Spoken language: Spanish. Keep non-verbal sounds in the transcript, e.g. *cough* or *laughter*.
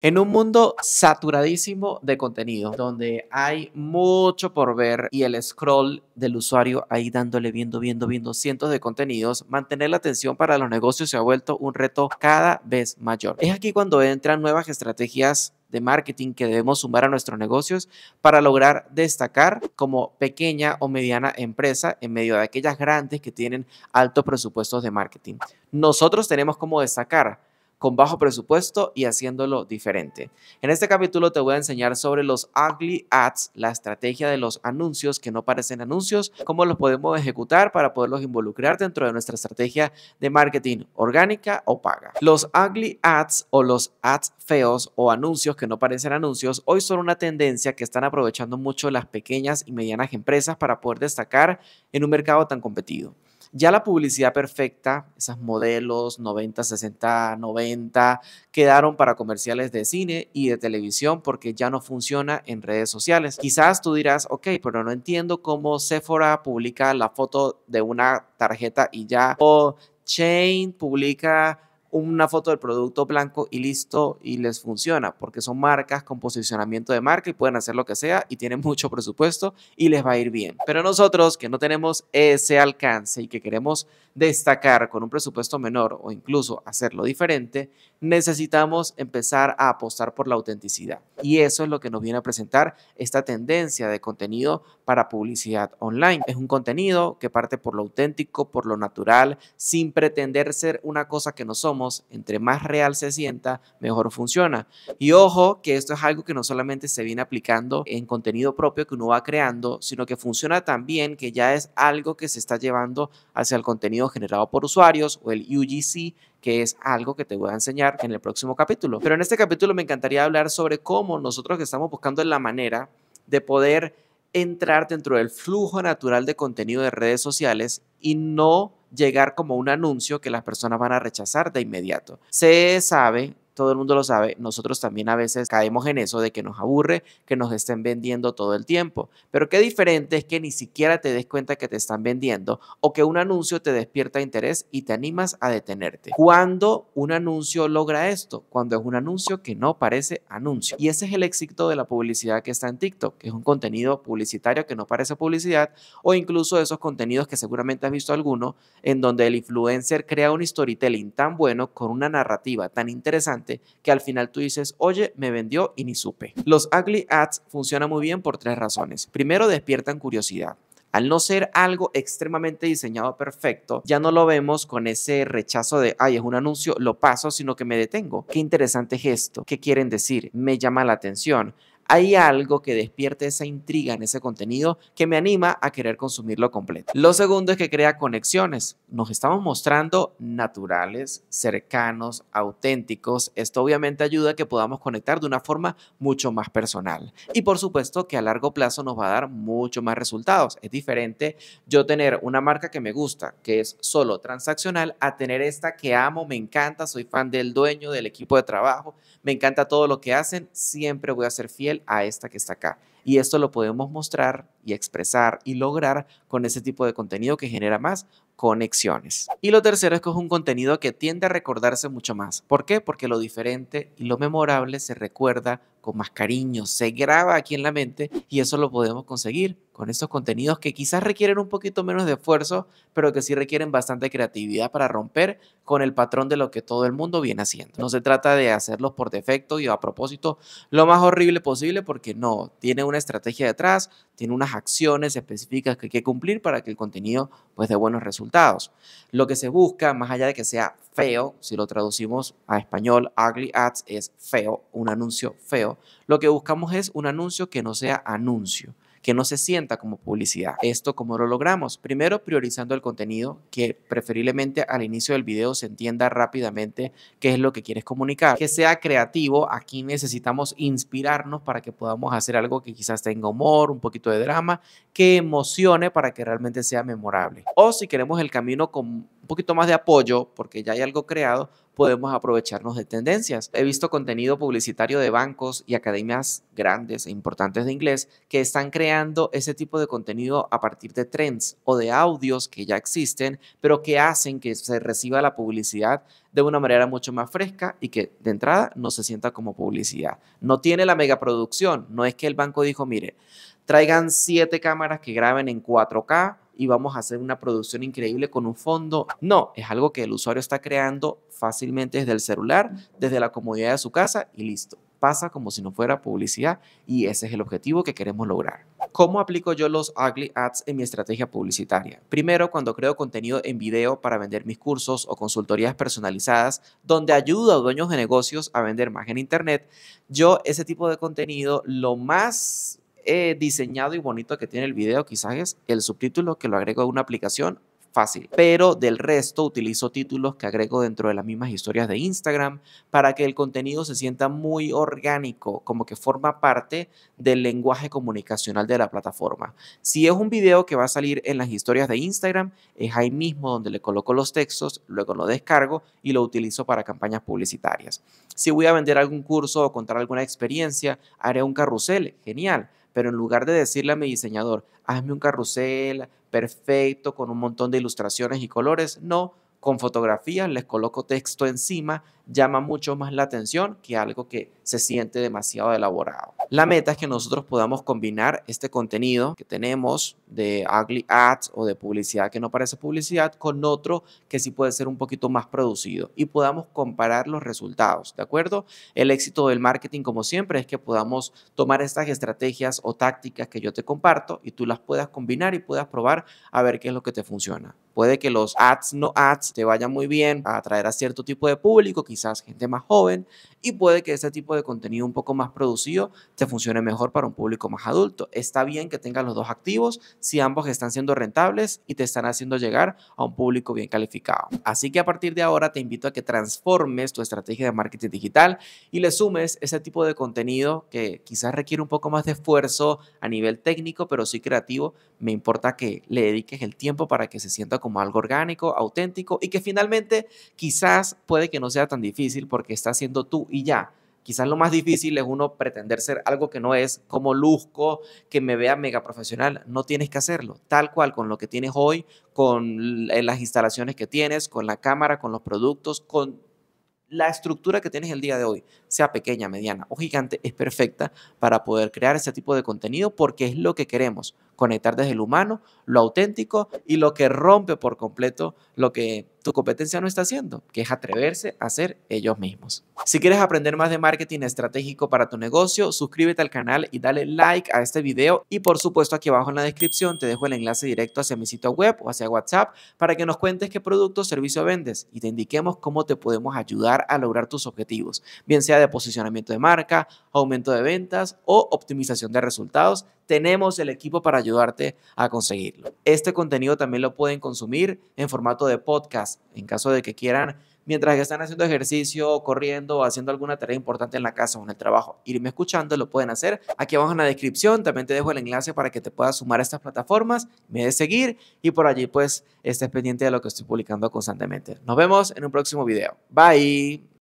En un mundo saturadísimo de contenido, donde hay mucho por ver y el scroll del usuario ahí dándole, viendo, viendo, viendo cientos de contenidos, mantener la atención para los negocios se ha vuelto un reto cada vez mayor. Es aquí cuando entran nuevas estrategias de marketing que debemos sumar a nuestros negocios para lograr destacar como pequeña o mediana empresa en medio de aquellas grandes que tienen altos presupuestos de marketing. Nosotros tenemos como destacar con bajo presupuesto y haciéndolo diferente. En este capítulo te voy a enseñar sobre los ugly ads, la estrategia de los anuncios que no parecen anuncios, cómo los podemos ejecutar para poderlos involucrar dentro de nuestra estrategia de marketing orgánica o paga. Los ugly ads o los ads feos o anuncios que no parecen anuncios hoy son una tendencia que están aprovechando mucho las pequeñas y medianas empresas para poder destacar en un mercado tan competido. Ya la publicidad perfecta, esas modelos 90, 60, 90, quedaron para comerciales de cine y de televisión porque ya no funciona en redes sociales. Quizás tú dirás, ok, pero no entiendo cómo Sephora publica la foto de una tarjeta y ya, o Chain publica una foto del producto blanco y listo y les funciona, porque son marcas con posicionamiento de marca y pueden hacer lo que sea y tienen *laughs* mucho presupuesto y les va a ir bien. Pero nosotros que no tenemos ese alcance y que queremos destacar con un presupuesto menor o incluso hacerlo diferente, necesitamos empezar a apostar por la autenticidad. Y eso es lo que nos viene a presentar esta tendencia de contenido para publicidad online. Es un contenido que parte por lo auténtico, por lo natural, sin pretender ser una cosa que no somos entre más real se sienta, mejor funciona. Y ojo que esto es algo que no solamente se viene aplicando en contenido propio que uno va creando, sino que funciona también que ya es algo que se está llevando hacia el contenido generado por usuarios o el UGC que es algo que te voy a enseñar en el próximo capítulo. Pero en este capítulo me encantaría hablar sobre cómo nosotros que estamos buscando la manera de poder entrar dentro del flujo natural de contenido de redes sociales y no llegar como un anuncio que las personas van a rechazar de inmediato. Se sabe todo el mundo lo sabe, nosotros también a veces caemos en eso de que nos aburre, que nos estén vendiendo todo el tiempo. Pero qué diferente es que ni siquiera te des cuenta que te están vendiendo o que un anuncio te despierta interés y te animas a detenerte. ¿Cuándo un anuncio logra esto? Cuando es un anuncio que no parece anuncio. Y ese es el éxito de la publicidad que está en TikTok, que es un contenido publicitario que no parece publicidad o incluso esos contenidos que seguramente has visto alguno en donde el influencer crea un storytelling tan bueno con una narrativa tan interesante que al final tú dices, oye, me vendió y ni supe. Los ugly ads funcionan muy bien por tres razones. Primero, despiertan curiosidad. Al no ser algo extremadamente diseñado perfecto, ya no lo vemos con ese rechazo de, ay, es un anuncio, lo paso, sino que me detengo. Qué interesante gesto, qué quieren decir, me llama la atención hay algo que despierte esa intriga en ese contenido que me anima a querer consumirlo completo. Lo segundo es que crea conexiones. Nos estamos mostrando naturales, cercanos, auténticos. Esto obviamente ayuda a que podamos conectar de una forma mucho más personal. Y por supuesto que a largo plazo nos va a dar mucho más resultados. Es diferente yo tener una marca que me gusta, que es solo transaccional, a tener esta que amo, me encanta, soy fan del dueño, del equipo de trabajo, me encanta todo lo que hacen, siempre voy a ser fiel a esta que está acá. Y esto lo podemos mostrar y expresar y lograr con ese tipo de contenido que genera más conexiones. Y lo tercero es que es un contenido que tiende a recordarse mucho más. ¿Por qué? Porque lo diferente y lo memorable se recuerda con más cariño, se graba aquí en la mente y eso lo podemos conseguir con estos contenidos que quizás requieren un poquito menos de esfuerzo, pero que sí requieren bastante creatividad para romper con el patrón de lo que todo el mundo viene haciendo. No se trata de hacerlos por defecto y a propósito lo más horrible posible, porque no, tiene una estrategia detrás, tiene unas acciones específicas que hay que cumplir para que el contenido pues dé buenos resultados. Lo que se busca, más allá de que sea feo, si lo traducimos a español, ugly ads es feo, un anuncio feo, lo que buscamos es un anuncio que no sea anuncio que no se sienta como publicidad. ¿Esto cómo lo logramos? Primero, priorizando el contenido que preferiblemente al inicio del video se entienda rápidamente qué es lo que quieres comunicar. Que sea creativo, aquí necesitamos inspirarnos para que podamos hacer algo que quizás tenga humor, un poquito de drama, que emocione para que realmente sea memorable. O si queremos el camino con poquito más de apoyo, porque ya hay algo creado, podemos aprovecharnos de tendencias. He visto contenido publicitario de bancos y academias grandes e importantes de inglés que están creando ese tipo de contenido a partir de trends o de audios que ya existen, pero que hacen que se reciba la publicidad de una manera mucho más fresca y que de entrada no se sienta como publicidad. No tiene la megaproducción, no es que el banco dijo, mire, traigan siete cámaras que graben en 4K y vamos a hacer una producción increíble con un fondo. No, es algo que el usuario está creando fácilmente desde el celular, desde la comodidad de su casa y listo. Pasa como si no fuera publicidad y ese es el objetivo que queremos lograr. ¿Cómo aplico yo los ugly ads en mi estrategia publicitaria? Primero, cuando creo contenido en video para vender mis cursos o consultorías personalizadas, donde ayudo a dueños de negocios a vender más en Internet, yo ese tipo de contenido lo más He eh, diseñado y bonito que tiene el video quizás es el subtítulo que lo agrego a una aplicación fácil, pero del resto utilizo títulos que agrego dentro de las mismas historias de Instagram para que el contenido se sienta muy orgánico, como que forma parte del lenguaje comunicacional de la plataforma. Si es un video que va a salir en las historias de Instagram, es ahí mismo donde le coloco los textos, luego lo descargo y lo utilizo para campañas publicitarias. Si voy a vender algún curso o contar alguna experiencia, haré un carrusel, genial pero en lugar de decirle a mi diseñador, hazme un carrusel perfecto con un montón de ilustraciones y colores, no, con fotografías les coloco texto encima, llama mucho más la atención que algo que se siente demasiado elaborado. La meta es que nosotros podamos combinar este contenido que tenemos de ugly ads o de publicidad que no parece publicidad con otro que sí puede ser un poquito más producido y podamos comparar los resultados, ¿de acuerdo? El éxito del marketing, como siempre, es que podamos tomar estas estrategias o tácticas que yo te comparto y tú las puedas combinar y puedas probar a ver qué es lo que te funciona. Puede que los ads no ads te vayan muy bien a atraer a cierto tipo de público, quizás gente más joven, y puede que ese tipo de contenido un poco más producido te funcione mejor para un público más adulto. Está bien que tengas los dos activos si ambos están siendo rentables y te están haciendo llegar a un público bien calificado. Así que a partir de ahora te invito a que transformes tu estrategia de marketing digital y le sumes ese tipo de contenido que quizás requiere un poco más de esfuerzo a nivel técnico, pero sí creativo. Me importa que le dediques el tiempo para que se sienta como algo orgánico, auténtico y que finalmente quizás puede que no sea tan difícil porque estás siendo tú y ya Quizás lo más difícil es uno pretender ser algo que no es, como luzco, que me vea mega profesional. No tienes que hacerlo, tal cual con lo que tienes hoy, con eh, las instalaciones que tienes, con la cámara, con los productos, con la estructura que tienes el día de hoy, sea pequeña, mediana o gigante, es perfecta para poder crear ese tipo de contenido porque es lo que queremos conectar desde el humano, lo auténtico y lo que rompe por completo lo que tu competencia no está haciendo, que es atreverse a ser ellos mismos. Si quieres aprender más de marketing estratégico para tu negocio, suscríbete al canal y dale like a este video y por supuesto aquí abajo en la descripción te dejo el enlace directo hacia mi sitio web o hacia WhatsApp para que nos cuentes qué producto o servicio vendes y te indiquemos cómo te podemos ayudar a lograr tus objetivos, bien sea de posicionamiento de marca, aumento de ventas o optimización de resultados, tenemos el equipo para ayudarte a conseguirlo. Este contenido también lo pueden consumir en formato de podcast, en caso de que quieran, mientras que están haciendo ejercicio, corriendo o haciendo alguna tarea importante en la casa o en el trabajo, irme escuchando, lo pueden hacer. Aquí abajo en la descripción también te dejo el enlace para que te puedas sumar a estas plataformas, me de seguir y por allí pues estés pendiente de lo que estoy publicando constantemente. Nos vemos en un próximo video. Bye.